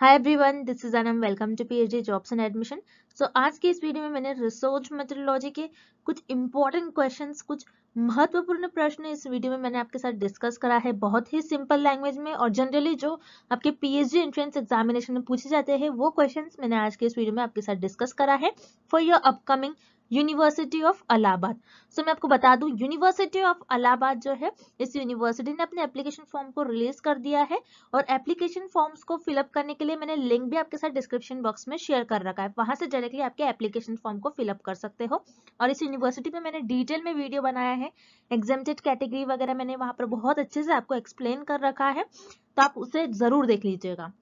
Hi everyone this is Anam welcome to PhD jobs and admission so आज की इस video में मैंने रिसर्च मेथडोलॉजी के कुछ इंपॉर्टेंट क्वेश्चंस कुछ महत्वपूर्ण प्रश्न इस वीडियो में मैंने आपके साथ डिस्कस करा है बहुत ही सिंपल लैंग्वेज में और जनरली जो आपके पीएचडी एंट्रेंस एग्जामिनेशन में पूछे जाते हैं वो क्वेश्चन मैंने आज के इस वीडियो में आपके साथ डिस्कस करा है for your upcoming university of Allahabad so मैं आपको बता दूं यूनिवर्सिटी ऑफ अलाहाबाद जो है इस यूनिवर्सिटी ने अपने एप्लीकेशन फॉर्म को रिलीज कर दिया है और एप्लीकेशन फॉर्म्स को फिलअप करने के लिए मैंने लिंक भी आपके साथ डिस्क्रिप्शन बॉक्स में शेयर कर रखा है वहां से डायरेक्टली आपके एप्लीकेशन फॉर्म को फिलअप कर सकते हो और इस यूनिवर्सिटी में मैंने डिटेल में वीडियो बनाया है एग्जामटेड कैटेगरी वगैरह मैंने वहां पर बहुत अच्छे से आपको एक्सप्लेन कर रखा है तो आप उसे जरूर देख लीजिएगा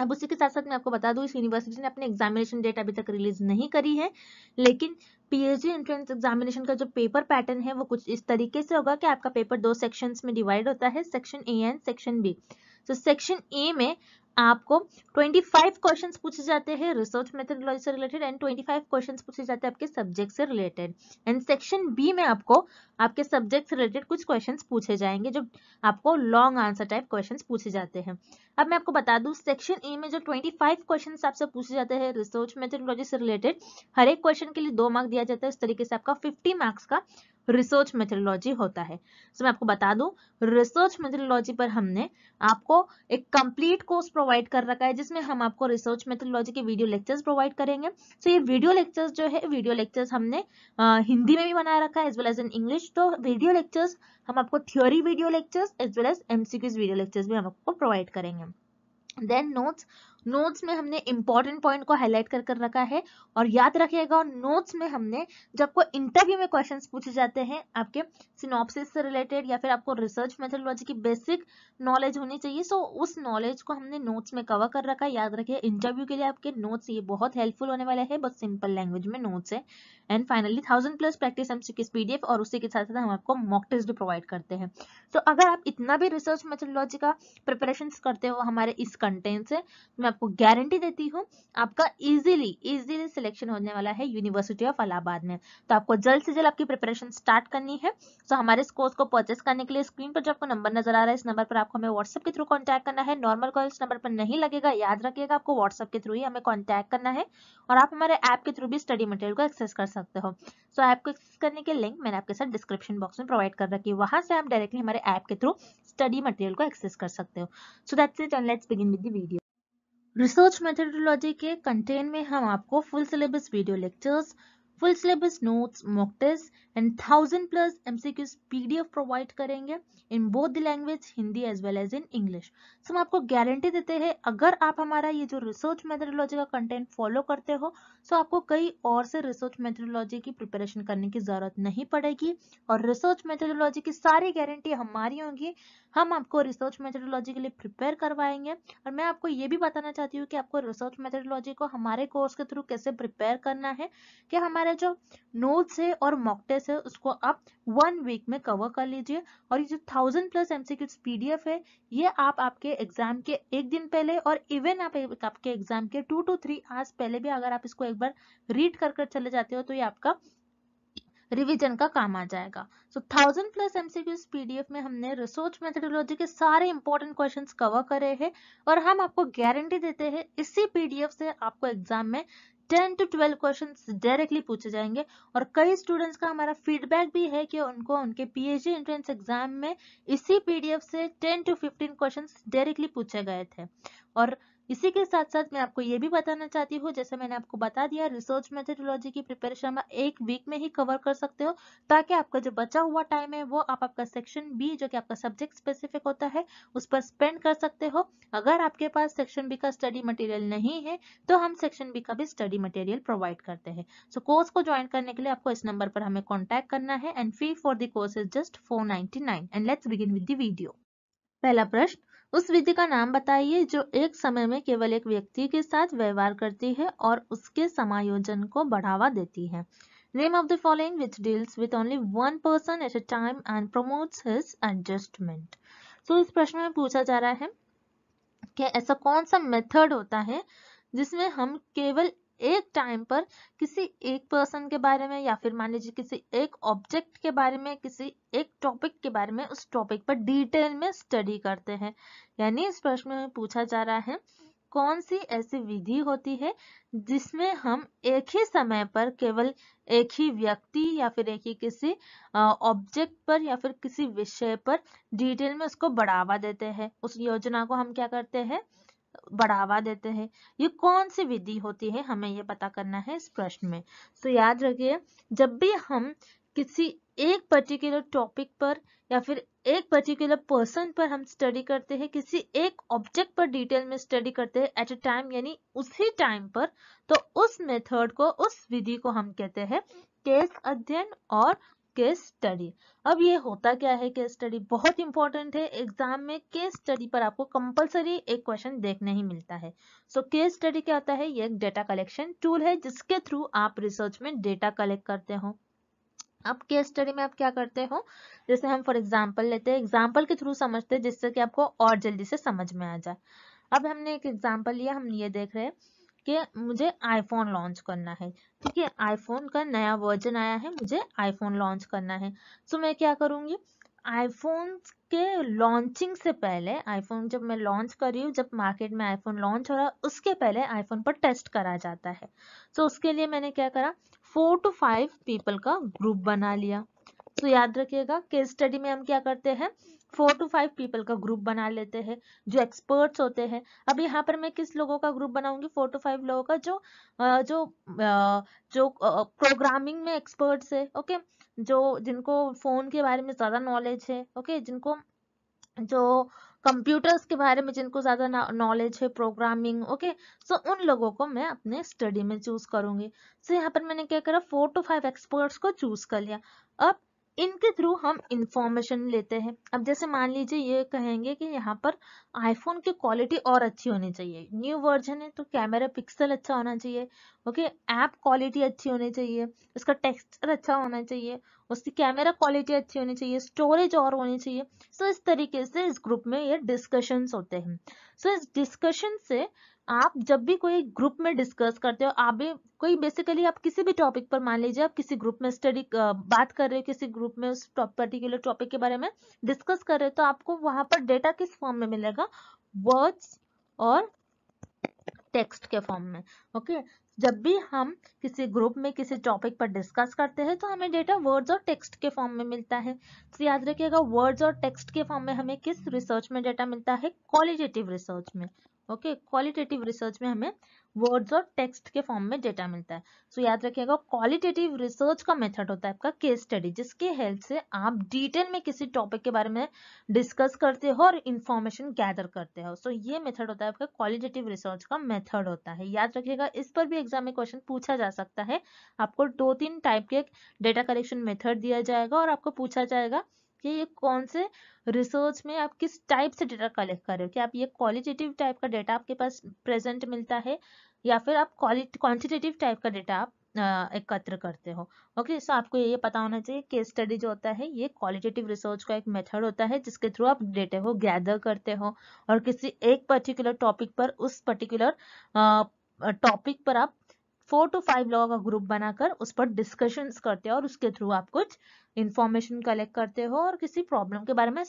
अब उसी के साथ साथ मैं आपको बता दूं इस यूनिवर्सिटी ने अपने एग्जामिनेशन डेट अभी तक रिलीज नहीं करी है लेकिन पीएचडी एंट्रेंस एग्जामिनेशन का जो पेपर पैटर्न है वो कुछ इस तरीके से होगा कि आपका पेपर दो सेक्शंस में डिवाइड होता है section A and section B तो सेक्शन ए में आपको 25 क्वेश्चंस पूछे जाते हैं रिसर्च मेथडोलॉजी से रिलेटेड एंड 25 क्वेश्चंस पूछे जाते हैं आपके सब्जेक्ट से रिलेटेड एंड सेक्शन बी में आपको आपके सब्जेक्ट से रिलेटेड कुछ क्वेश्चंस पूछे जाएंगे जो आपको लॉन्ग आंसर टाइप क्वेश्चंस पूछे जाते हैं अब मैं आपको बता दूं सेक्शन ए में जो ट्वेंटी क्वेश्चन आपसे पूछे जाते हैं रिसर्च मेथडोलॉजी से रिलेटेड हर एक क्वेश्चन के लिए दो मार्क दिया जाता है उस तरीके से आपका फिफ्टी मार्क्स का रिसर्च मेथडोलॉजी होता है सो मैं आपको बता दूं रिसर्च मेथडोलॉजी पर हमने आपको एक कंप्लीट कोर्स प्रोवाइड कर रखा है जिसमें हम आपको रिसर्च मेथडोलॉजी के वीडियो लेक्चर्स प्रोवाइड करेंगे सो so ये वीडियो लेक्चर्स जो है वीडियो लेक्चर्स हमने आ, हिंदी में भी बना रखा है as well as in English तो वीडियो लेक्चर्स हम आपको theory video lectures as well as MCQs video lectures भी हम आपको प्रोवाइड करेंगे देन नोट्स नोट्स में हमने इंपॉर्टेंट पॉइंट को हाईलाइट कर कर रखा है और याद रखिएगा नोट्स में हमने जब आपको इंटरव्यू में क्वेश्चंस पूछे जाते हैं आपके सिनोप्सिस से रिलेटेड या फिर आपको रिसर्च मेथोडोलॉजी की बेसिक नॉलेज होनी चाहिए सो उस नॉलेज को हमने नोट्स में कवर कर रखा है याद रखिए इंटरव्यू के लिए आपके नोट्स ये बहुत हेल्पफुल होने वाले हैं बहुत सिंपल लैंग्वेज में नोट्स है and finally thousand plus practice M PDF और उसी के साथ साथ हम आपको मॉक टेस्ट भी प्रोवाइड करते हैं तो अगर आप इतना भी रिसर्च मेथोडोलॉजी का प्रिपरेशन करते हो हमारे इस कंटेंट से मैं आपको गारंटी देती हूँ आपका इजीली इजीली सिलेक्शन होने वाला है यूनिवर्सिटी ऑफ अलाहाबाद में तो आपको जल्द से जल्द आपकी प्रिपरेशन स्टार्ट करनी है सो so, हमारे इस कोर्स को परचेस करने के लिए स्क्रीन पर जो आपको नंबर नजर आ रहा है इस नंबर पर आपको हमें व्हाट्सएप के थ्रू कॉन्टैक्ट करना है नॉर्मल कॉल इस नंबर पर नहीं लगेगा याद रखिएगा आपको व्हाट्सएप के थ्रू ही हमें कॉन्टैक्ट करना है और आप हमारे ऐप के थ्रू भी स्टडी मटेरियल को एक्सेस कर सकते हो सो ऐप को एक्सेस करने के लिंक मैंने आपके साथ डिस्क्रिप्शन बॉक्स में प्रोवाइड कर रखी है वहां से आप डायरेक्टली हमारे ऐप के थ्रू स्टडी मटेरियल को एक्सेस कर सकते हो so that's it and let's begin with the video research methodology के कंटेंट में हम आपको full syllabus video lectures full syllabus notes mock test and thousand plus MCQs PDF provide करेंगे in both the language Hindi as well as in English so हम आपको guarantee देते हैं अगर आप हमारा ये जो रिसर्च मेथडोलॉजी का कंटेंट फॉलो करते हो सो आपको कई और से रिसर्च मेथडोलॉजी की प्रिपरेशन करने की जरूरत नहीं पड़ेगी और रिसर्च मेथडोलॉजी की सारी गारंटी हमारी होंगी हम आपको रिसर्च मेथडोलॉजी के लिए प्रिपेयर करवाएंगे और मैं आपको ये भी बताना चाहती हूँ कि आपको रिसर्च मेथडोलॉजी को हमारे कोर्स के थ्रू कैसे प्रिपेयर करना है कि हमारे जो नोट्स है और मॉक टेस्ट है उसको आप वन वीक में कवर कर लीजिए और ये जो थाउजेंड प्लस एमसीक्यूज पीडीएफ है ये आप आपके एग्जाम के एक दिन पहले और इवन आप आपके एग्जाम के टू टू थ्री आवर्स पहले भी अगर आप इसको बार रीड कर कर चले जाते हो तो ये आपका रिवीजन का काम आ जाएगा so thousand plus MCQs PDF में हमने रिसोर्च मेथडोलॉजी के सारे इंपॉर्टेंट क्वेश्चंस कवर करे हैं और हम आपको गारंटी देते हैं इसी पीडीएफ से आपको एग्जाम में 10 टू 12 क्वेश्चंस डायरेक्टली पूछे जाएंगे और कई स्टूडेंट्स का हमारा फीडबैक भी है कि उनको उनके पीएचडी एंट्रेंस एग्जाम में इसी पीडीएफ से 10 टू 15 क्वेश्चंस डायरेक्टली पूछे गए थे और इसी के साथ साथ मैं आपको ये भी बताना चाहती हूँ जैसे मैंने आपको बता दिया रिसर्च मेथडोलॉजी की प्रिपरेशन एक वीक में ही कवर कर सकते हो ताकि आपका जो बचा हुआ टाइम है वो आप आपका सेक्शन बी जो कि आपका सब्जेक्ट स्पेसिफिक होता है उस पर स्पेंड कर सकते हो अगर आपके पास सेक्शन बी का स्टडी मटेरियल नहीं है तो हम सेक्शन बी का भी स्टडी मटेरियल प्रोवाइड करते हैं सो कोर्स को ज्वाइन करने के लिए आपको इस नंबर पर हमें कॉन्टैक्ट करना है and fee for this course is just four and let's begin with the video पहला प्रश्न उस विधि का नाम बताइए जो एक समय में केवल एक व्यक्ति के साथ व्यवहार करती है और उसके समायोजन को बढ़ावा देती है name of the following which deals with only one person at a time and promotes his adjustment so इस प्रश्न में पूछा जा रहा है कि ऐसा कौन सा मेथड होता है जिसमें हम केवल एक टाइम पर किसी एक पर्सन के बारे में या फिर मान लीजिए किसी एक ऑब्जेक्ट के बारे में किसी एक टॉपिक के बारे में उस टॉपिक पर डिटेल में स्टडी करते हैं यानी इस प्रश्न में पूछा जा रहा है कौन सी ऐसी विधि होती है जिसमें हम एक ही समय पर केवल एक ही व्यक्ति या फिर एक ही किसी ऑब्जेक्ट पर या फिर किसी विषय पर डिटेल में उसको बढ़ावा देते हैं उस योजना को हम क्या करते हैं बढ़ावा देते हैं ये कौन सी विधि होती है हमें ये पता करना है इस प्रश्न में तो याद रखिए जब भी हम किसी एक पर्टिकुलर टॉपिक पर या फिर एक पर्टिकुलर पर्सन पर हम स्टडी करते हैं किसी एक ऑब्जेक्ट पर डिटेल में स्टडी करते हैं एट अ टाइम यानी उसी टाइम पर तो उस मेथड को उस विधि को हम कहते हैं केस अध्ययन और केस स्टडी अब ये होता क्या है केस स्टडी बहुत इंपॉर्टेंट है एग्जाम में केस स्टडी पर आपको कंपलसरी एक क्वेश्चन देखने ही मिलता है सो केस स्टडी क्या होता है ये एक डेटा कलेक्शन टूल है जिसके थ्रू आप रिसर्च में डेटा कलेक्ट करते हो अब केस स्टडी में आप क्या करते हो जैसे हम फॉर एग्जाम्पल लेते हैं एग्जाम्पल के थ्रू समझते हैं जिससे कि आपको और जल्दी से समझ में आ जाए अब हमने एक एग्जाम्पल लिया हम ये देख रहे हैं कि मुझे आईफोन लॉन्च करना है ठीक है आईफोन का नया वर्जन आया है मुझे आईफोन लॉन्च करना है सो मैं क्या करूँगी आईफोन के लॉन्चिंग से पहले आईफोन जब मैं लॉन्च कर रही हूँ जब मार्केट में आईफोन लॉन्च हो रहा है उसके पहले आईफोन पर टेस्ट करा जाता है सो so, उसके लिए मैंने क्या करा फोर टू फाइव पीपल का ग्रुप बना लिया तो so, याद रखिएगा केस स्टडी में हम क्या करते हैं फोर टू फाइव पीपल का ग्रुप बना लेते हैं जो एक्सपर्ट्स होते हैं अब यहाँ पर मैं किस लोगों का ग्रुप बनाऊंगी फोर टू फाइव लोगों का जो जो जो प्रोग्रामिंग में एक्सपर्ट्स है ओके जो जिनको फोन के बारे में ज्यादा नॉलेज है ओके जिनको जो कंप्यूटर्स के बारे में जिनको ज़्यादा नॉलेज है प्रोग्रामिंग ओके सो उन लोगों को मैं अपने स्टडी में चूज करूंगी सो so, यहाँ पर मैंने क्या करा फोर टू फाइव एक्सपर्ट्स को चूज कर लिया अब इनके थ्रू हम इंफॉर्मेशन लेते हैं अब जैसे मान लीजिए ये कहेंगे कि यहाँ पर आईफोन की क्वालिटी और अच्छी होनी चाहिए न्यू वर्जन है तो कैमरा पिक्सल अच्छा होना चाहिए ओके ऐप क्वालिटी अच्छी होनी चाहिए उसका टेक्सचर अच्छा होना चाहिए उसकी कैमरा क्वालिटी अच्छी होनी चाहिए स्टोरेज और होनी चाहिए सो इस तरीके से इस ग्रुप में ये डिस्कशंस होते हैं सो इस डिस्कशन से आप जब भी कोई ग्रुप में डिस्कस करते हो आप भी कोई बेसिकली आप किसी भी टॉपिक पर मान लीजिए आप किसी ग्रुप में स्टडी बात कर रहे हो किसी ग्रुप में उस पर्टिकुलर टॉपिक के बारे में डिस्कस कर रहे हो तो आपको वहां पर डेटा किस फॉर्म में मिलेगा वर्ड्स और टेक्स्ट के फॉर्म में ओके जब भी हम किसी ग्रुप में किसी टॉपिक पर डिस्कस करते हैं तो हमें डेटा वर्ड्स और टेक्स्ट के फॉर्म में मिलता है तो याद रखिएगा वर्ड्स और टेक्स्ट के फॉर्म में हमें किस रिसर्च में डेटा मिलता है क्वालिटेटिव रिसर्च में ओके क्वालिटेटिव रिसर्च में हमें वर्ड्स और टेक्स्ट के फॉर्म में डेटा मिलता है सो so, याद रखिएगा क्वालिटेटिव रिसर्च का मेथड होता है आपका केस स्टडी जिसके हेल्प से आप डिटेल में किसी टॉपिक के बारे में डिस्कस करते हो और इन्फॉर्मेशन गैदर करते हो सो so, ये मेथड होता है आपका क्वालिटेटिव रिसर्च का मेथड होता है याद रखिएगा इस पर भी एग्जाम में क्वेश्चन पूछा जा सकता है आपको दो तीन टाइप के डेटा कलेक्शन मेथड दिया जाएगा और आपको पूछा जाएगा कि ये कौन से रिसर्च में आप किस टाइप से डेटा कलेक्ट कर रहे हो कि आप ये क्वालिटेटिव टाइप का डेटा आपके पास प्रेजेंट मिलता है या फिर आप क्वांटिटेटिव टाइप का डेटा आप एकत्र करते हो ओके सो आपको ये पता होना चाहिए केस स्टडी जो होता है ये क्वालिटेटिव रिसर्च का एक मेथड होता है जिसके थ्रू आप डेटा को गैदर करते हो और किसी एक पर्टिकुलर टॉपिक पर उस पर्टिकुलर टॉपिक पर आप फोर टू फाइव लोगों का ग्रुप बनाकर उस पर डिस्कशंस करते हो और उसके थ्रू आप कुछ इन्फॉर्मेशन कलेक्ट करते हो और किसी प्रॉब्लम के बारे में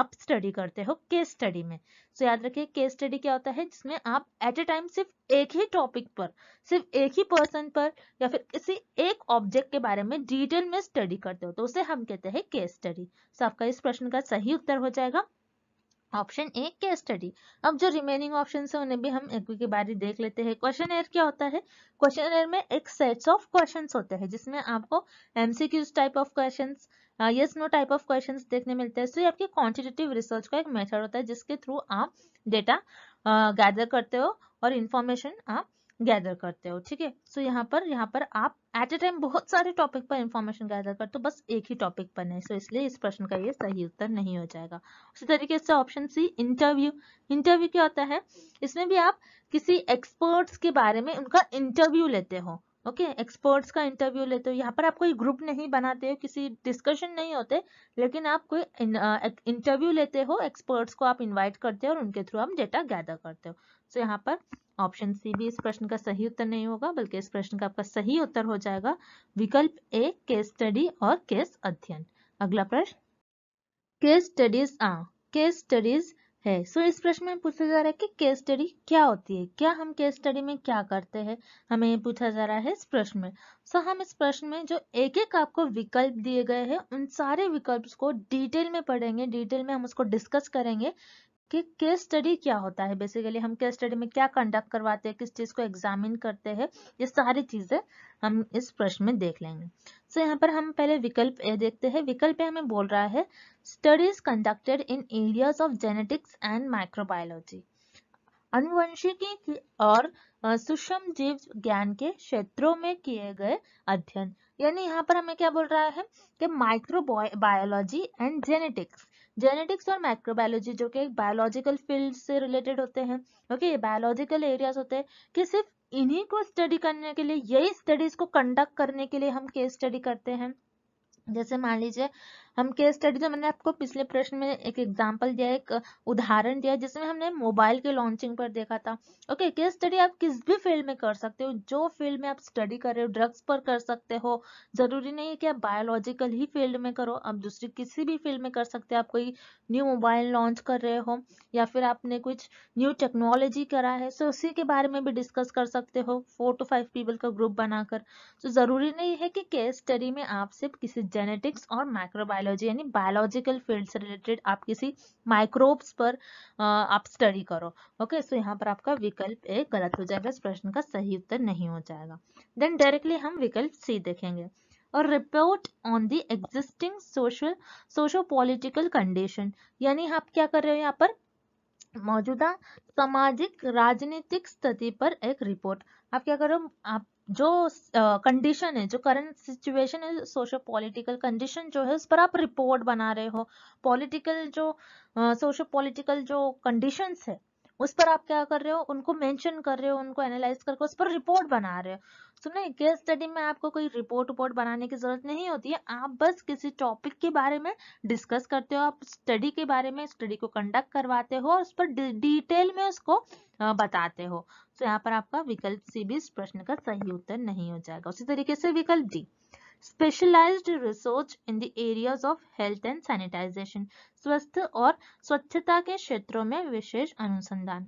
आप स्टडी करते हो केस स्टडी में सो so, याद रखिए केस स्टडी क्या होता है जिसमें आप एट ए टाइम सिर्फ एक ही टॉपिक पर सिर्फ एक ही पर्सन पर या फिर किसी एक ऑब्जेक्ट के बारे में डिटेल में स्टडी करते हो तो उसे हम कहते हैं केस स्टडी सो आपका इस प्रश्न का सही उत्तर हो जाएगा ऑप्शन ए के स्टडी अब जो रिमेनिंग ऑप्शन है उन्हें भी हम एक के बारे देख लेते हैं क्वेश्चन एयर क्या होता है क्वेश्चन एयर में एक सेट्स ऑफ क्वेश्चंस होते हैं जिसमें आपको MCQs type of questions yes no type of questions देखने मिलते हैं तो ये आपके क्वांटिटेटिव रिसर्च का एक मेथड होता है जिसके थ्रू आप डेटा गैदर uh, करते हो और इन्फॉर्मेशन आप गैदर करते हो ठीक है सो यहाँ पर यहाँ पर आप एट ए टाइम बहुत सारे टॉपिक पर इंफॉर्मेशन गैदर करते हो बस एक ही टॉपिक पर नहीं सो so, इसलिए इस प्रश्न का ये सही उत्तर नहीं हो जाएगा उसी तरीके से ऑप्शन सी इंटरव्यू इंटरव्यू क्या होता है इसमें भी आप किसी एक्सपर्ट्स के बारे में उनका इंटरव्यू लेते हो ओके okay, एक्सपर्ट्स का इंटरव्यू लेते हो यहाँ पर आप कोई ग्रुप नहीं बनाते हो किसी डिस्कशन नहीं होते लेकिन आप कोई इंटरव्यू लेते हो एक्सपर्ट्स को आप इनवाइट करते हो और उनके थ्रू आप डेटा गैदर करते हो सो so, यहाँ पर ऑप्शन सी भी इस प्रश्न का सही उत्तर नहीं होगा बल्कि इस प्रश्न का आपका सही उत्तर हो जाएगा विकल्प ए केस स्टडी और केस अध्ययन अगला प्रश्न केस स्टडीज आ केस स्टडीज है सो so, इस प्रश्न में पूछा जा रहा है कि केस स्टडी क्या होती है क्या हम केस स्टडी में क्या करते हैं हमें ये पूछा जा रहा है इस प्रश्न में सो so, हम इस प्रश्न में जो एक एक आपको विकल्प दिए गए हैं उन सारे विकल्प को डिटेल में पढ़ेंगे डिटेल में हम उसको डिस्कस करेंगे कि केस स्टडी क्या होता है बेसिकली हम केस स्टडी में क्या कंडक्ट करवाते हैं किस चीज़ को एग्जामिन करते हैं ये सारी चीज़ें हम इस प्रश्न में देख लेंगे सो so, यहाँ पर हम पहले विकल्प ए देखते हैं विकल्प ए हमें बोल रहा है studies conducted in areas of genetics and microbiology अनुवंशिकी और सुषम जीव ज्ञान के क्षेत्रों में किए गए अध्ययन यानी यहाँ पर हमें क्या बोल रहा है कि microbiology and genetics genetics और माइक्रोबायोलॉजी जो कि एक बायोलॉजिकल फील्ड से रिलेटेड होते हैं ओके ये बायोलॉजिकल एरियाज होते हैं कि सिर्फ इन्हीं को स्टडी करने के लिए यही स्टडीज को कंडक्ट करने के लिए हम केस स्टडी करते हैं जैसे मान लीजिए हम केस स्टडी जो मैंने आपको पिछले प्रश्न में एक एग्जाम्पल दिया एक उदाहरण दिया जिसमें हमने मोबाइल के लॉन्चिंग पर देखा था ओके केस स्टडी आप किस भी फील्ड में कर सकते हो जो फील्ड में आप स्टडी कर रहे हो ड्रग्स पर कर सकते हो जरूरी नहीं है कि आप बायोलॉजिकल ही फील्ड में करो आप दूसरी किसी भी फील्ड में कर सकते हो आप कोई न्यू मोबाइल लॉन्च कर रहे हो या फिर आपने कुछ न्यू टेक्नोलॉजी करा है सो उसी के बारे में भी डिस्कस कर सकते हो फोर टू फाइव पीपल का ग्रुप बनाकर तो जरूरी नहीं है कि केस स्टडी में आप सिर्फ किसी जेनेटिक्स और माइक्रोबायो बायोलॉजी यानी बायोलॉजिकल फील्ड से रिलेटेड आप किसी माइक्रोब्स पर आप स्टडी करो ओके सो यहाँ पर आपका विकल्प ए गलत हो जाएगा इस प्रश्न का सही उत्तर नहीं हो जाएगा देन डायरेक्टली हम विकल्प सी देखेंगे और report on the existing social socio political condition यानी आप क्या कर रहे हो यहाँ पर मौजूदा सामाजिक राजनीतिक स्थिति पर एक रिपोर्ट आप क्या करो आप जो कंडीशन uh, है जो करंट सिचुएशन है सोशो पॉलिटिकल कंडीशन जो है उस पर आप रिपोर्ट बना रहे हो पॉलिटिकल जो सोशो uh, पॉलिटिकल जो कंडीशंस है उस पर आप क्या कर रहे हो उनको मेंशन कर रहे हो उनको एनालाइज करके उस पर रिपोर्ट बना रहे हो सुनो केस स्टडी में आपको कोई रिपोर्ट उपोर्ट बनाने की जरूरत नहीं होती है आप बस किसी टॉपिक के बारे में डिस्कस करते हो आप स्टडी के बारे में स्टडी को कंडक्ट करवाते हो और उस पर डिटेल में उसको बताते हो तो यहाँ पर आपका विकल्प सी भी इस प्रश्न का सही उत्तर नहीं हो जाएगा उसी तरीके से विकल्प D specialized research in the areas of health and sanitization स्वस्थ और स्वच्छता के क्षेत्रों में विशेष अनुसंधान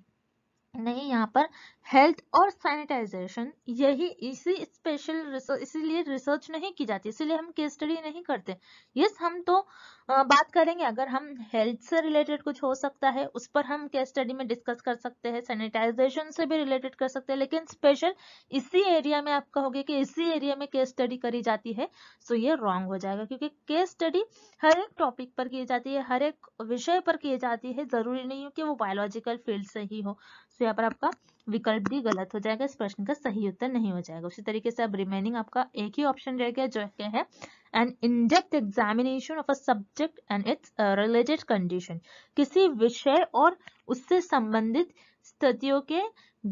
नहीं यहाँ पर हेल्थ और सैनिटाइजेशन यही इसी स्पेशल इसीलिए रिसर्च नहीं की जाती इसीलिए हम केस स्टडी नहीं करते यस हम तो बात करेंगे अगर हम हेल्थ से रिलेटेड कुछ हो सकता है उस पर हम केस स्टडी में डिस्कस कर सकते हैं सैनिटाइजेशन से भी रिलेटेड कर सकते हैं लेकिन स्पेशल इसी एरिया में आप कहोगे कि इसी एरिया में केस स्टडी करी जाती है सो ये रॉन्ग हो जाएगा क्योंकि केस स्टडी हर एक टॉपिक पर की जाती है हर एक विषय पर की जाती है जरूरी नहीं हो कि वो बायोलॉजिकल फील्ड से ही हो तो यहाँ पर आपका विकल्प भी गलत हो जाएगा इस प्रश्न का सही उत्तर नहीं हो जाएगा उसी तरीके से अब रिमेनिंग आपका एक ही ऑप्शन रह गया जो क्या है an in depth examination of a subject and its related condition किसी विषय और उससे संबंधित स्थितियों के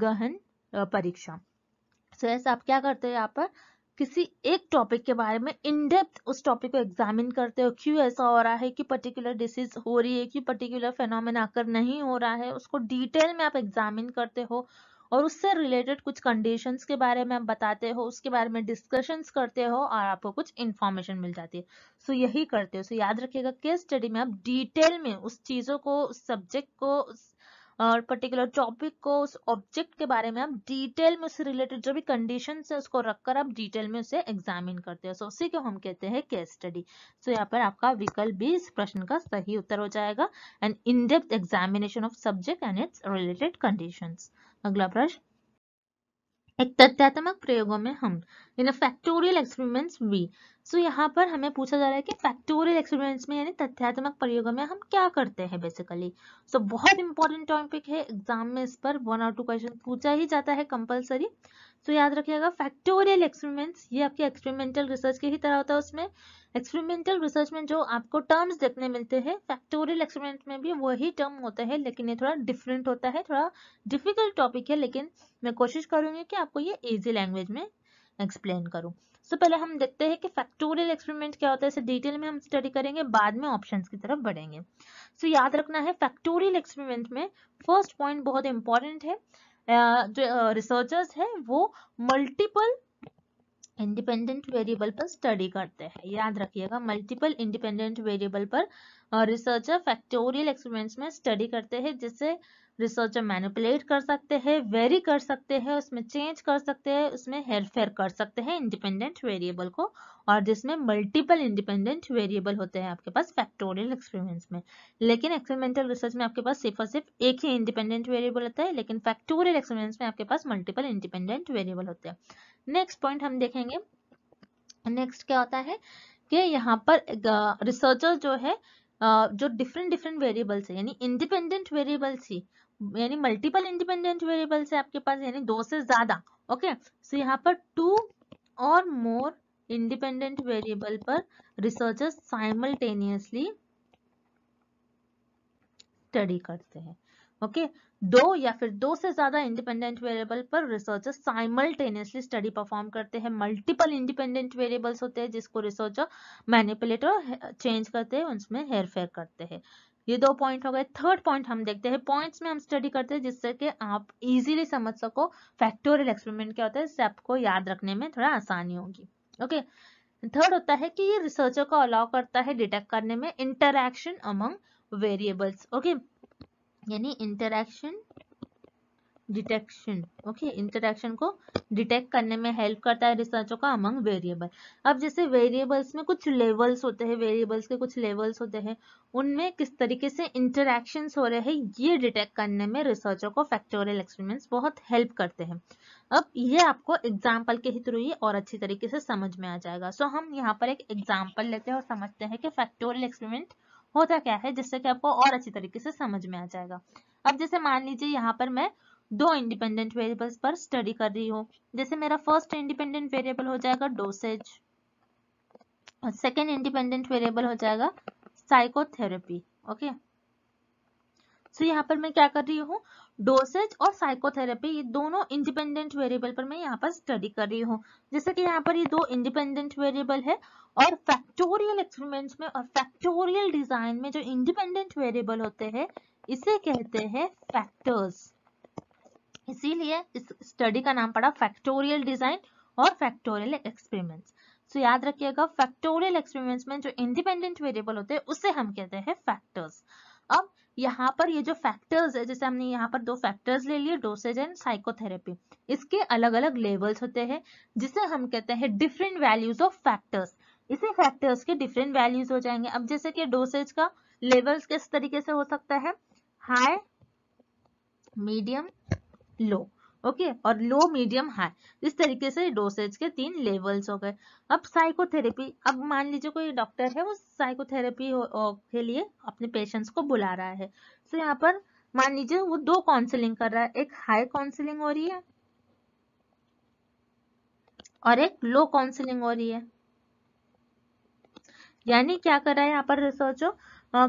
गहन uh, परीक्षा सो so, ऐसा आप क्या करते हो यहाँ पर किसी एक टॉपिक के बारे में इन डेप्थ उस टॉपिक को एग्जामिन करते हो क्यों ऐसा हो रहा है कि पर्टिकुलर डिसीज हो रही है कि पर्टिकुलर फेनोमेना आकर नहीं हो रहा है उसको डिटेल में आप एग्जामिन करते हो और उससे रिलेटेड कुछ कंडीशंस के बारे में आप बताते हो उसके बारे में डिस्कशंस करते हो और आपको कुछ इन्फॉर्मेशन मिल जाती है सो so, यही करते हो सो so, याद रखिएगा केस स्टडी में आप डिटेल में उस चीज़ों को उस सब्जेक्ट को उस और पर्टिकुलर टॉपिक को उस ऑब्जेक्ट के बारे में आप डिटेल में उससे रिलेटेड जो भी कंडीशन है उसको रखकर आप डिटेल में उसे एग्जामिन करते हो सो उसी को हम कहते हैं केस स्टडी सो यहाँ पर आपका विकल्प भी इस प्रश्न का सही उत्तर हो जाएगा and in depth examination of subject and its related condition अगला प्रश्न एक तथ्यात्मक प्रयोगों में हम in factorial experiments we so यहाँ पर हमें पूछा जा रहा है कि फैक्टोरियल एक्सपेरिमेंट्स में यानी तथ्यात्मक प्रयोगों में हम क्या करते हैं बेसिकली सो so, बहुत इंपॉर्टेंट टॉपिक है एग्जाम में इस पर वन और टू क्वेश्चन पूछा ही जाता है कंपलसरी सो तो याद रखिएगा फैक्टोरियल एक्सपेरिमेंट्स ये आपके एक्सपेरिमेंटल रिसर्च की ही तरह होता है उसमें एक्सपेरिमेंटल रिसर्च में जो आपको टर्म्स देखने मिलते हैं फैक्टोरियल एक्सपेरिमेंट में भी वही टर्म होता है लेकिन ये थोड़ा डिफरेंट होता है थोड़ा डिफिकल्ट टॉपिक है लेकिन मैं कोशिश करूंगी कि आपको ये ईजी लैंग्वेज में एक्सप्लेन करूँ सो so, पहले हम देखते हैं कि फैक्टोरियल एक्सपेरिमेंट क्या होता है इसे डिटेल में हम स्टडी करेंगे बाद में ऑप्शन की तरफ बढ़ेंगे सो so, याद रखना है फैक्टोरियल एक्सपेरिमेंट में फर्स्ट पॉइंट बहुत इंपॉर्टेंट है जो रिसर्चर्स हैं वो मल्टीपल इंडिपेंडेंट वेरिएबल पर स्टडी करते हैं याद रखिएगा मल्टीपल इंडिपेंडेंट वेरिएबल पर रिसर्चर फैक्टोरियल एक्सपेरिमेंट्स में स्टडी करते हैं जिससे रिसर्चर मैनिपुलेट कर सकते हैं वेरी कर सकते हैं उसमें चेंज कर सकते हैं उसमें हेर फेर कर सकते हैं इंडिपेंडेंट वेरिएबल को और जिसमें मल्टीपल इंडिपेंडेंट वेरिएबल होते हैं आपके पास फैक्टोरियल एक्सपेरिमेंट्स में लेकिन एक्सपेरिमेंटल रिसर्च में आपके पास सिर्फ और सिर्फ एक ही इंडिपेंडेंट वेरिएबल होता है लेकिन फैक्टोरियल एक्सपेरिमेंट्स में आपके पास मल्टीपल इंडिपेंडेंट वेरिएबल होते हैं नेक्स्ट पॉइंट हम देखेंगे नेक्स्ट क्या होता है कि यहाँ पर रिसर्चर जो है जो डिफरेंट डिफरेंट वेरिएबल्स है यानी इंडिपेंडेंट वेरिएबल्स ही यानी मल्टीपल इंडिपेंडेंट वेरिएबल्स है आपके पास यानी दो से ज्यादा ओके सो यहाँ पर टू और मोर इंडिपेंडेंट वेरिएबल पर रिसर्चर्स साइमल्टेनियसली स्टडी करते हैं ओके okay? दो या फिर दो से ज्यादा इंडिपेंडेंट वेरिएबल पर रिसर्चर्स साइमल्टेनियसली स्टडी परफॉर्म करते हैं मल्टीपल इंडिपेंडेंट वेरिएबल्स होते हैं जिसको रिसर्चर मैनिपुलेटर चेंज करते हैं उसमें हेरफेर करते हैं ये दो पॉइंट हो गए थर्ड पॉइंट हम देखते हैं पॉइंट्स में हम स्टडी करते हैं जिससे कि आप इजीली समझ सको फैक्टोरियल एक्सपेरिमेंट क्या होता है इससे आपको याद रखने में थोड़ा आसानी होगी ओके थर्ड होता है कि ये रिसर्चर को अलाउ करता है डिटेक्ट करने में इंटरक्शन अमंग वेरिएबल्स ओके यानी इंटरक्शन डिटेक्शन ओके इंटरेक्शन को डिटेक्ट करने में हेल्प करता है रिसर्चों का अमंग वेरिएबल अब जैसे वेरिएबल्स में कुछ लेवल्स होते हैं वेरिएबल्स के कुछ लेवल्स होते हैं उनमें किस तरीके से इंटरेक्शन हो रहे हैं ये डिटेक्ट करने में रिसर्चों को फैक्टोरियल एक्सपेरिमेंट्स बहुत हेल्प करते हैं अब ये आपको एग्जाम्पल के ही थ्रू ये और अच्छी तरीके से समझ में आ जाएगा सो so, हम यहाँ पर एक एग्जाम्पल लेते हैं और समझते हैं कि फैक्टोरियल एक्सपेरिमेंट होता क्या है जिससे कि आपको और अच्छी तरीके से समझ में आ जाएगा अब जैसे मान लीजिए यहाँ पर मैं दो इंडिपेंडेंट वेरिएबल्स पर स्टडी कर रही हूँ जैसे मेरा फर्स्ट इंडिपेंडेंट वेरिएबल हो जाएगा डोसेज और सेकेंड इंडिपेंडेंट वेरिएबल हो जाएगा साइकोथेरेपी ओके सो यहाँ पर मैं क्या कर रही हूँ डोसेज और साइकोथेरेपी ये दोनों इंडिपेंडेंट वेरिएबल पर मैं यहाँ पर स्टडी कर रही हूँ जैसे कि यहाँ पर ये दो इंडिपेंडेंट वेरिएबल है और फैक्टोरियल एक्सपेरिमेंट्स में और फैक्टोरियल डिजाइन में जो इंडिपेंडेंट वेरिएबल होते हैं इसे कहते हैं फैक्टर्स इसीलिए इस स्टडी का नाम पड़ा फैक्टोरियल डिजाइन और फैक्टोरियल एक्सपेरिमेंट्स सो याद रखिएगा फैक्टोरियल एक्सपेरिमेंट्स में जो इंडिपेंडेंट वेरिएबल होते हैं उसे हम कहते हैं फैक्टर्स अब यहाँ पर ये जो फैक्टर्स है जैसे हमने यहाँ पर दो फैक्टर्स ले लिए डोसेज एंड साइकोथेरेपी इसके अलग अलग लेवल्स होते हैं जिसे हम कहते हैं डिफरेंट वैल्यूज ऑफ फैक्टर्स इसी फैक्टर्स के डिफरेंट वैल्यूज हो जाएंगे अब जैसे कि डोसेज का लेवल्स किस तरीके से हो सकता है high medium low okay okay? और लो मीडियम हाई इस तरीके से डोसेज के तीन लेवल्स हो गए अब साइकोथेरेपी अब मान लीजिए कोई डॉक्टर है वो साइकोथेरेपी के लिए अपने पेशेंट्स को बुला रहा है तो यहाँ पर मान लीजिए वो दो काउंसलिंग कर रहा है एक हाई काउंसलिंग हो रही है और एक लो काउंसलिंग हो रही है यानी क्या कर रहा है यहाँ पर रिसर्चो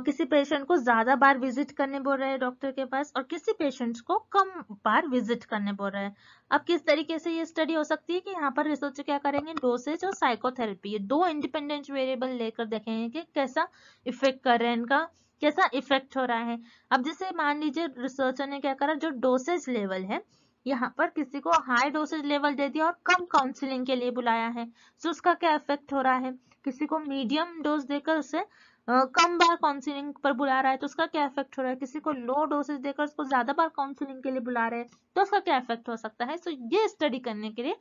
किसी पेशेंट को ज्यादा बार विजिट करने बोल रहे हैं डॉक्टर के पास और किसी पेशेंट्स को कम बार विजिट करने बोल रहे हैं अब किस तरीके से ये स्टडी हो सकती है कि यहाँ पर रिसर्च क्या करेंगे डोसेज और साइकोथेरेपी ये दो इंडिपेंडेंट वेरिएबल लेकर देखेंगे कि कैसा इफेक्ट कर रहे हैं इनका कैसा इफेक्ट हो रहा है अब जैसे मान लीजिए रिसर्चर ने क्या करा जो डोसेज लेवल है यहाँ पर किसी को हाई डोसेज लेवल दे दिया और कम काउंसिलिंग के लिए बुलाया है तो उसका क्या इफेक्ट हो रहा है किसी को मीडियम डोज देकर उसे कम बार काउंसिलिंग पर बुला रहा है तो उसका क्या इफेक्ट हो रहा है किसी को लो डोसेज देकर उसको ज्यादा बार काउंसिलिंग के लिए बुला रहे हैं तो उसका क्या इफेक्ट हो सकता है सो ये स्टडी करने के लिए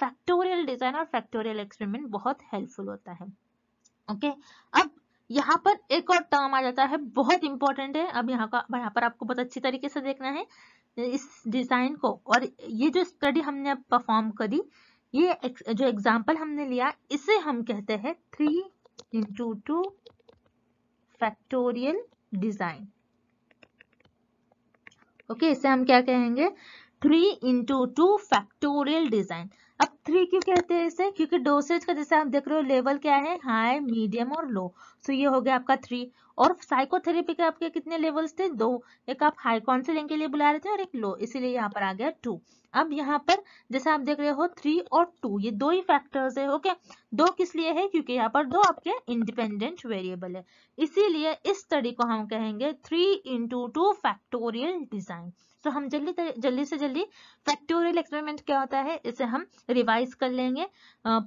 फैक्टोरियल डिजाइन और फैक्टोरियल एक्सपेरिमेंट बहुत हेल्पफुल होता है ओके अब यहाँ पर एक और टर्म आ जाता है बहुत इंपॉर्टेंट है अब यहाँ का यहाँ पर आपको बहुत अच्छी तरीके से देखना है इस डिजाइन को और ये जो स्टडी हमने अब परफॉर्म करी ये जो एग्जाम्पल हमने लिया इसे हम कहते हैं three into two factorial design okay इसे हम क्या कहेंगे three into two factorial design अब थ्री क्यों कहते हैं इसे क्योंकि डोसेज का जैसे आप देख रहे हो लेवल क्या है हाई मीडियम और लो सो ये हो गया आपका थ्री और साइकोथेरेपी के आपके कितने लेवल्स थे दो एक आप हाई काउंसिलिंग के लिए बुला रहे थे और एक लो इसीलिए यहाँ पर आ गया टू अब यहाँ पर जैसे आप देख रहे हो थ्री और टू ये दो ही फैक्टर्स है ओके दो किस लिए है क्योंकि यहाँ पर दो आपके इंडिपेंडेंट वेरिएबल है इसीलिए इस स्टडी को हम कहेंगे three into two factorial design तो हम जल्दी जल्दी से जल्दी फैक्टोरियल एक्सपेरिमेंट क्या होता है इसे हम रिवाइज कर लेंगे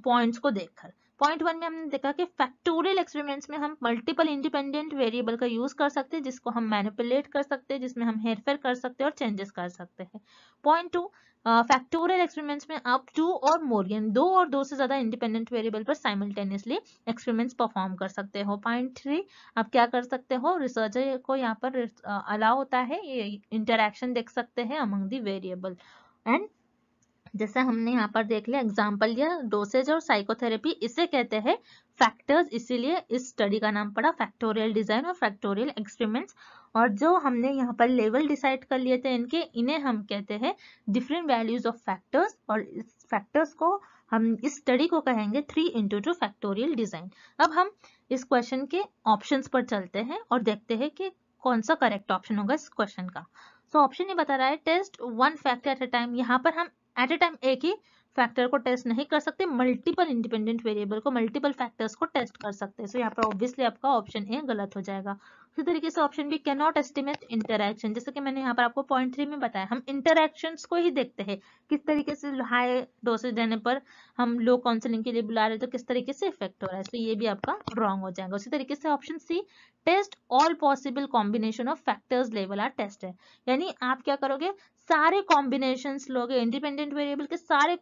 पॉइंट्स को देखकर पॉइंट वन में हमने देखा कि फैक्टोरियल एक्सपेरिमेंट्स में हम मल्टीपल इंडिपेंडेंट वेरिएबल का यूज कर सकते हैं जिसको हम मैनिपुलेट कर सकते हैं जिसमें हम हेरफेर कर सकते हैं और चेंजेस कर सकते हैं पॉइंट टू फैक्टोरियल एक्सपेरिमेंट्स में आप टू और मोर यानी दो और दो से ज्यादा इंडिपेंडेंट वेरिएबल पर साइमल्टेनियसली एक्सपेरिमेंट्स परफॉर्म कर सकते हो पॉइंट थ्री आप क्या कर सकते हो रिसर्चर को यहाँ पर अलाउ uh, होता है ये इंटरेक्शन देख सकते हैं अमंग दी वेरिएबल एंड जैसे हमने यहाँ पर देख लिया एग्जाम्पल लिया डोसेज और साइकोथेरेपी इसे कहते हैं फैक्टर्स इसीलिए इस स्टडी का नाम पड़ा फैक्टोरियल डिजाइन और फैक्टोरियल एक्सपेरिमेंट्स और जो हमने यहाँ पर लेवल डिसाइड कर लिए थे इनके इन्हें हम कहते हैं डिफरेंट वैल्यूज ऑफ फैक्टर्स और इस फैक्टर्स को हम इस स्टडी को कहेंगे three into two factorial design अब हम इस क्वेश्चन के ऑप्शन पर चलते हैं और देखते हैं कि कौन सा करेक्ट ऑप्शन होगा इस क्वेश्चन का तो ऑप्शन ये बता रहा है test one factor at a time यहाँ पर हम एट ए टाइम एक ही फैक्टर को टेस्ट नहीं कर सकते मल्टीपल इंडिपेंडेंट वेरिएबल को मल्टीपल फैक्टर्स को टेस्ट कर सकते हैं सो यहाँ पर ऑब्वियसली आपका ऑप्शन ए गलत हो जाएगा उसी तरीके से option B can not estimate interaction जैसे कि मैंने यहाँ पर आपको पॉइंट थ्री में बताया हम इंटरक्शन को ही देखते हैं किस तरीके से हाई डोसेज देने पर हम लो काउंसिलिंग के लिए बुला रहे तो किस तरीके से इफेक्ट हो रहा है तो ये भी आपका रॉन्ग हो जाएगा उसी तरीके से option C test all possible combination of factors level are test है यानी आप क्या करोगे सारे कॉम्बिनेशन लोगे इंडिपेंडेंट वेरिएबल के सारे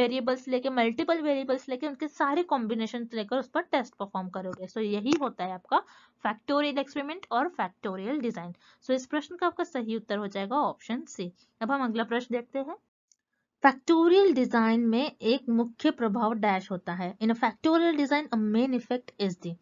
वेरिएबल्स लेके मल्टीपल वेरिएबल्स लेके उनके सारे कॉम्बिनेशन लेकर उस पर टेस्ट परफॉर्म करोगे सो so, यही होता है आपका फैक्टोरियल एक्सपेरिमेंट और फैक्टोरियल डिजाइन सो इस प्रश्न का आपका सही उत्तर हो जाएगा ऑप्शन सी अब हम अगला प्रश्न देखते हैं फैक्टोरियल डिजाइन में एक मुख्य प्रभाव डैश होता है in factorial design a main effect is the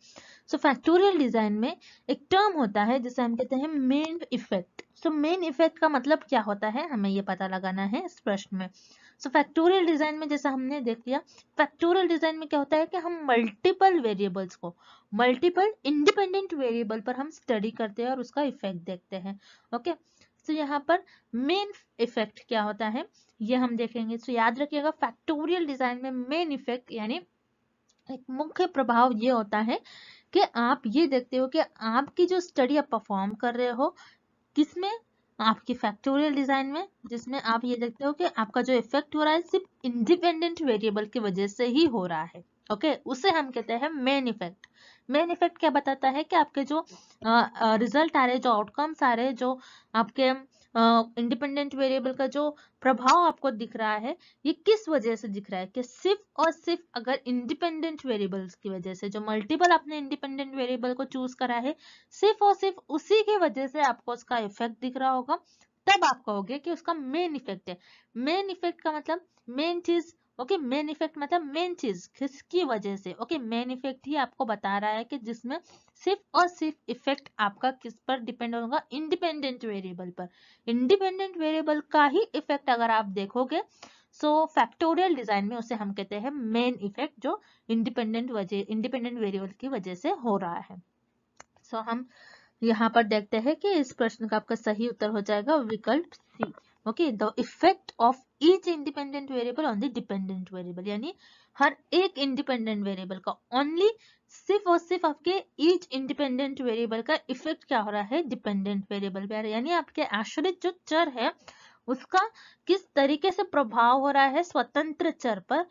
so factorial design में एक टर्म होता है जिसे हम कहते हैं main effect so main effect का मतलब क्या होता है हमें ये पता लगाना है इस प्रश्न में सो सो फैक्टोरियल डिजाइन में जैसा हमने देख लिया फैक्टोरियल डिजाइन में क्या होता है कि हम मल्टीपल वेरिएबल्स को मल्टीपल इंडिपेंडेंट वेरिएबल पर हम स्टडी करते हैं और उसका इफेक्ट देखते हैं ओके सो यहाँ पर मेन इफेक्ट क्या होता है ये हम देखेंगे सो याद रखिएगा फैक्टोरियल डिजाइन में मेन इफेक्ट यानी एक मुख्य प्रभाव ये होता है कि आप ये देखते हो कि आपकी जो स्टडी आप परफॉर्म कर रहे हो किसमें आपकी फैक्टोरियल डिज़ाइन में जिसमें आप ये देखते हो कि आपका जो इफेक्ट हो रहा है सिर्फ इंडिपेंडेंट वेरिएबल की वजह से ही हो रहा है ओके okay, उसे हम कहते हैं मेन इफेक्ट मेन इफेक्ट क्या बताता है कि आपके जो रिजल्ट आ रहे जो आउटकम्स आ रहे जो आपके इंडिपेंडेंट वेरिएबल का जो प्रभाव आपको दिख रहा है ये किस वजह से दिख रहा है कि सिर्फ और सिर्फ अगर इंडिपेंडेंट वेरिएबल्स की वजह से जो मल्टीपल आपने इंडिपेंडेंट वेरिएबल को चूज करा है सिर्फ और सिर्फ उसी की वजह से आपको उसका इफेक्ट दिख रहा होगा तब आप कहोगे कि उसका मेन इफेक्ट है मेन इफेक्ट का मतलब मेन चीज ओके मेन इफेक्ट मतलब मेन चीज किसकी वजह से ओके मेन इफेक्ट ही आपको बता रहा है कि जिसमें सिर्फ और सिर्फ इफेक्ट आपका किस पर डिपेंड होगा इंडिपेंडेंट वेरिएबल पर इंडिपेंडेंट वेरिएबल का ही इफेक्ट अगर आप देखोगे सो फैक्टोरियल डिजाइन में उसे हम कहते हैं मेन इफेक्ट जो इंडिपेंडेंट वजह इंडिपेंडेंट वेरिएबल की वजह से हो रहा है सो so, हम यहाँ पर देखते हैं कि इस प्रश्न का आपका सही उत्तर हो जाएगा विकल्प C okay the effect of each independent variable on the dependent variable यानी हर एक इंडिपेंडेंट वेरिएबल का ओनली सिर्फ और सिर्फ आपके ईच इंडिपेंडेंट वेरिएबल का इफेक्ट क्या हो रहा है डिपेंडेंट वेरिएबल पर यानी आपके आश्रित जो चर है उसका किस तरीके से प्रभाव हो रहा है स्वतंत्र चर पर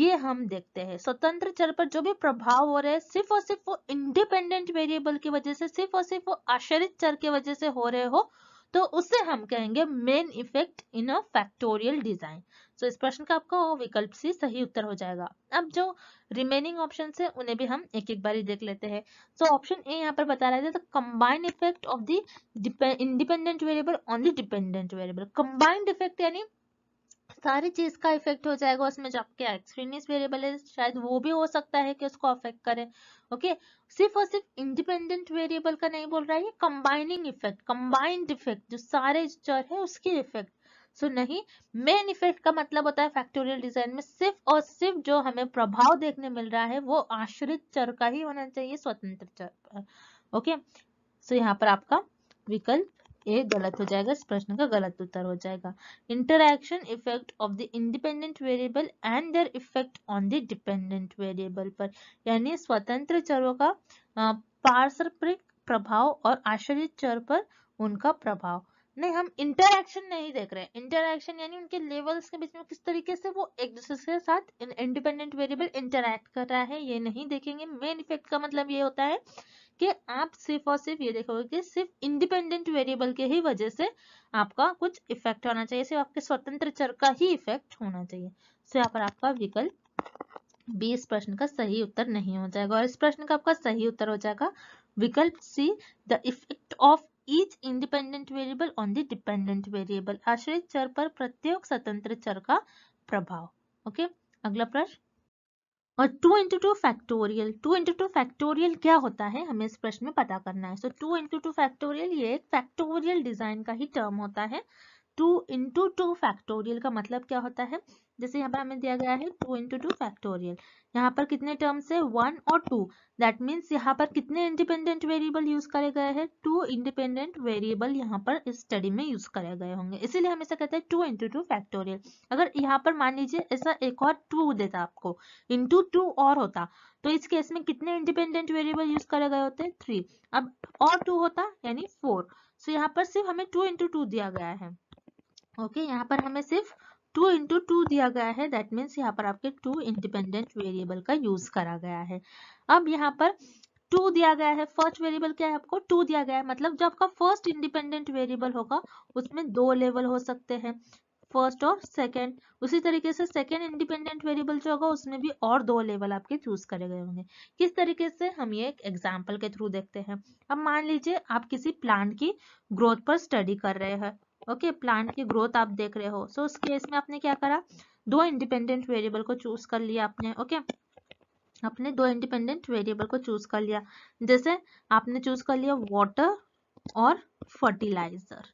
ये हम देखते हैं स्वतंत्र चर पर जो भी प्रभाव हो रहा है सिर्फ और सिर्फ वो इंडिपेंडेंट वेरिएबल की वजह से सिर्फ और सिर्फ वो आश्रित चर की वजह से हो रहे हो तो उसे हम कहेंगे main effect in a factorial design so इस प्रश्न का आपका विकल्प सी सही उत्तर हो जाएगा अब जो रिमेनिंग ऑप्शन है उन्हें भी हम एक एक बार देख लेते हैं सो ऑप्शन ए यहाँ पर बता रहे थे तो combined effect of the independent variable on the dependent variable combined effect यानी सारी चीज का इफेक्ट हो जाएगा उसमें जो आपके एक्सट्रीनिस वेरिएबल है शायद वो भी हो सकता है कि उसको अफेक्ट करे ओके सिर्फ और सिर्फ इंडिपेंडेंट वेरिएबल का नहीं बोल रहा है ये कंबाइनिंग इफेक्ट कंबाइंड इफेक्ट जो सारे चर है उसके इफेक्ट सो so, नहीं मेन इफेक्ट का मतलब होता है फैक्टोरियल डिजाइन में सिर्फ और सिर्फ जो हमें प्रभाव देखने मिल रहा है वो आश्रित चर का ही होना चाहिए स्वतंत्र चर ओके सो यहाँ पर आपका विकल्प ए गलत हो जाएगा इस प्रश्न का गलत उत्तर हो जाएगा interaction effect of the independent variable and their effect on the dependent variable पर यानी स्वतंत्र चरों का पारस्परिक प्रभाव और आश्रित चर पर उनका प्रभाव नहीं हम इंटरक्शन नहीं देख रहे हैं यानी उनके लेवल्स के बीच में किस तरीके से वो एक दूसरे के साथ इंडिपेंडेंट वेरिएबल इंटरक्ट कर रहा है ये नहीं देखेंगे मेन इफेक्ट का मतलब ये होता है कि आप सिर्फ और सिर्फ ये देखोगे कि सिर्फ इंडिपेंडेंट वेरिएबल के ही वजह से आपका कुछ इफेक्ट होना चाहिए सिर्फ आपके स्वतंत्र चर का ही इफेक्ट होना चाहिए सो यहाँ पर आपका विकल्प बी इस प्रश्न का सही उत्तर नहीं हो जाएगा और इस प्रश्न का आपका सही उत्तर हो जाएगा विकल्प C the effect of each independent variable on the dependent variable. आश्रित चर पर प्रत्येक स्वतंत्र चर का प्रभाव ओके okay? अगला प्रश्न और 2 into two factorial 2 into two factorial क्या होता है हमें इस प्रश्न में पता करना है so two 2 into two factorial ये एक फैक्टोरियल डिजाइन का ही टर्म होता है टू इंटू टू फैक्टोरियल का मतलब क्या होता है जैसे यहाँ पर हमें दिया गया है टू इंटू टू फैक्टोरियल यहाँ पर कितने टर्म्स है वन और टू दैट मीन्स यहाँ पर कितने इंडिपेंडेंट वेरिएबल यूज करे गए हैं टू इंडिपेंडेंट वेरिएबल यहाँ पर इस स्टडी में यूज करे गए होंगे इसीलिए हमेशा कहते हैं टू इंटू टू फैक्टोरियल अगर यहाँ पर मान लीजिए ऐसा एक और टू देता आपको इंटू टू और होता तो इस केस में कितने इंडिपेंडेंट वेरिएबल यूज करे गए होते थ्री अब और टू होता यानी फोर सो यहाँ पर सिर्फ हमें टू इंटू टू दिया गया है ओके okay, यहाँ पर हमें सिर्फ टू इंटू टू दिया गया है दैट मीन्स यहाँ पर आपके टू इंडिपेंडेंट वेरिएबल का यूज करा गया है अब यहाँ पर टू दिया गया है फर्स्ट वेरिएबल क्या है आपको टू दिया गया है मतलब जो आपका फर्स्ट इंडिपेंडेंट वेरिएबल होगा उसमें दो लेवल हो सकते हैं फर्स्ट और सेकेंड उसी तरीके से सेकेंड इंडिपेंडेंट वेरिएबल जो होगा उसमें भी और दो लेवल आपके चूज करे गए होंगे किस तरीके से हम ये एक एग्जाम्पल के थ्रू देखते हैं अब मान लीजिए आप किसी प्लांट की ग्रोथ पर स्टडी कर रहे हैं ओके okay, प्लांट की ग्रोथ आप देख रहे हो सो so, उस केस में आपने क्या करा दो इंडिपेंडेंट वेरिएबल को चूज कर लिया आपने ओके okay? अपने दो इंडिपेंडेंट वेरिएबल को चूज कर लिया जैसे आपने चूज कर लिया वाटर और fertiliser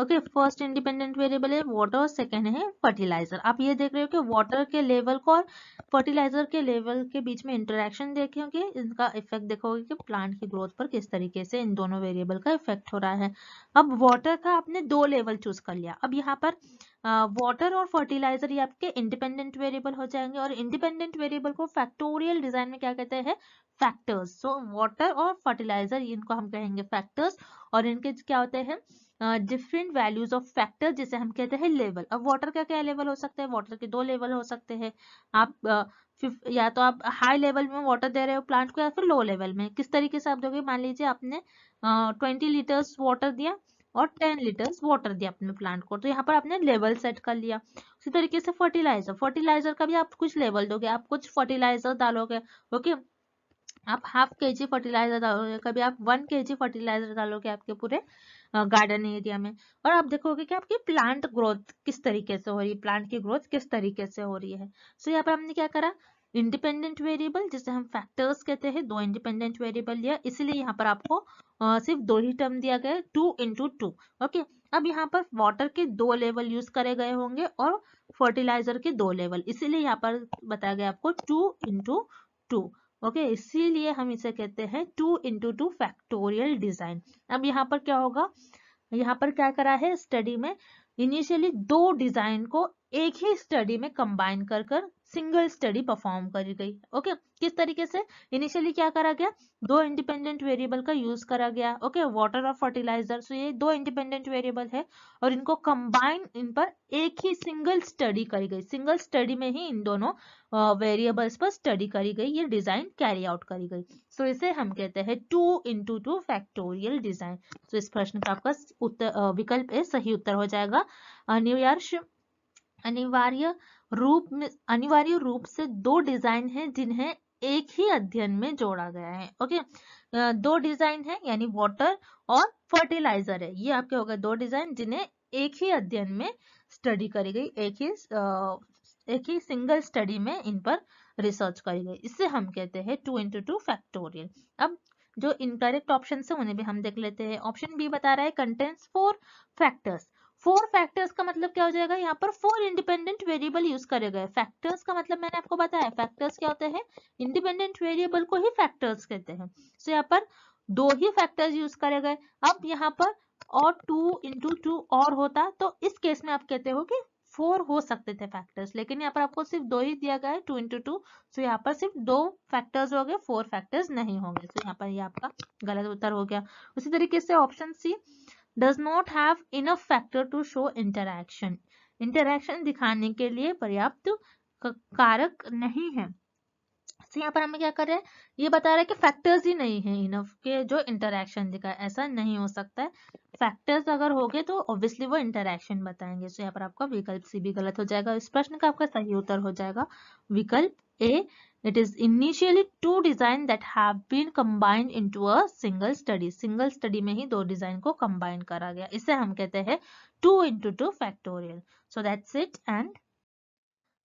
okay first independent variable है वाटर और सेकेंड है फर्टिलाइजर आप ये देख रहे हो कि वाटर के लेवल को और फर्टिलाइजर के लेवल के बीच में इंटरेक्शन देखोगे इनका इफेक्ट देखोगे कि प्लांट की ग्रोथ पर किस तरीके से इन दोनों वेरिएबल का इफेक्ट हो रहा है अब वाटर का आपने दो लेवल चूज कर लिया अब यहाँ पर वाटर और फर्टिलाइजर ये आपके इंडिपेंडेंट वेरिएबल हो जाएंगे और इंडिपेंडेंट वेरिएबल को फैक्टोरियल डिजाइन में क्या कहते हैं फैक्टर्स सो वाटर और फर्टिलाइजर इनको हम कहेंगे फैक्टर्स और इनके क्या होते हैं डिफरेंट वैल्यूज ऑफ फैक्टर जिसे हम कहते हैं लेवल अब वाटर का क्या लेवल हो सकता है वाटर के दो लेवल हो सकते हैं आप या तो आप हाई लेवल में वाटर दे रहे हो प्लांट को या फिर लो लेवल में किस तरीके से आप दोगे मान लीजिए आपने ट्वेंटी लीटर्स वाटर दिया और टेन लीटर्स वाटर दिया अपने प्लांट को तो यहाँ पर आपने लेवल सेट कर लिया उसी तरीके से फर्टिलाइजर फर्टिलाइजर का भी आप कुछ लेवल दोगे आप कुछ फर्टिलाइजर डालोगे ओके आप हाफ के जी फर्टिलाइजर डालोगे कभी आप वन के जी फर्टिलाइजर डालोगे आपके पूरे गार्डन एरिया में और आप देखोगे कि आपकी प्लांट ग्रोथ किस तरीके से हो रही है प्लांट की ग्रोथ किस तरीके से हो रही है सो यहाँ पर हमने क्या करा इंडिपेंडेंट वेरिएबल जिसे हम फैक्टर्स कहते हैं दो इंडिपेंडेंट वेरिएबल लिया इसलिए यहाँ पर आपको आ, सिर्फ दो ही टर्म दिया गया टू इंटू टू ओके अब यहाँ पर वाटर के दो लेवल यूज करे गए होंगे और फर्टिलाइजर के दो लेवल इसीलिए यहाँ पर बताया गया आपको टू इंटू टू ओके इसीलिए हम इसे कहते हैं two into two factorial design अब यहाँ पर क्या होगा यहाँ पर क्या करा है स्टडी में इनिशियली दो डिजाइन को एक ही स्टडी में कंबाइन कर कर सिंगल स्टडी परफॉर्म करी गई ओके किस तरीके से इनिशियली क्या करा गया दो इंडिपेंडेंट वेरिएबल का यूज करा गया ओके वाटर और फर्टिलाइजर सो ये दो इंडिपेंडेंट वेरिएबल है और इनको कंबाइन इन पर एक ही सिंगल स्टडी करी गई सिंगल स्टडी में ही इन दोनों वेरिएबल्स पर स्टडी करी गई ये डिजाइन कैरी आउट करी गई सो so, इसे हम कहते हैं two into two factorial design so इस प्रश्न का आपका उत्तर विकल्प ए सही उत्तर हो जाएगा अनिवार्य अनिवार्य रूप में अनिवार्य रूप से दो डिजाइन हैं जिन्हें एक ही अध्ययन में जोड़ा गया है ओके दो डिजाइन है यानी वाटर और फर्टिलाइजर है ये आपके हो गए दो डिजाइन जिन्हें एक ही अध्ययन में स्टडी करी गई एक ही एक ही सिंगल स्टडी में इन पर रिसर्च करी गई इससे हम कहते हैं टू इंटू टू फैक्टोरियल अब जो इनकरेक्ट ऑप्शन है उन्हें भी हम देख लेते हैं ऑप्शन बी बता रहा है contents four factors four factors का मतलब क्या हो जाएगा यहाँ पर फोर इंडिपेंडेंट वेरिएबल यूज करे गए फैक्टर्स का मतलब मैंने आपको बताया फैक्टर्स क्या होते हैं इंडिपेंडेंट वेरिएबल को ही फैक्टर्स कहते हैं सो यहाँ पर दो ही फैक्टर्स यूज करे गए अब यहाँ पर और टू इंटू टू और होता तो इस केस में आप कहते हो कि फोर हो सकते थे फैक्टर्स लेकिन यहाँ पर आपको सिर्फ दो ही दिया गया है टू इंटू टू सो यहाँ पर सिर्फ दो फैक्टर्स हो गए फोर फैक्टर्स नहीं होंगे सो यहाँ पर ये यह आपका गलत उत्तर हो गया उसी तरीके से option C does not have enough factor to show interaction interaction दिखाने के लिए पर्याप्त कारक नहीं है तो यहाँ पर हमें क्या कर रहे हैं ये बता रहे हैं कि फैक्टर्स ही नहीं है इनफ के जो इंटरेक्शन दिखाए ऐसा नहीं हो सकता है फैक्टर्स अगर हो गए तो ऑब्वियसली वो इंटरेक्शन बताएंगे सो तो यहाँ पर आपका विकल्प सी भी गलत हो जाएगा इस प्रश्न का आपका सही उत्तर हो जाएगा विकल्प A it is initially two design that have been combined into a single study single study में ही दो डिजाइन को कंबाइन करा गया इसे हम कहते हैं two into two factorial so that's it and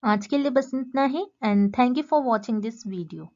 आज के लिए बस इतना ही and thank you for watching this video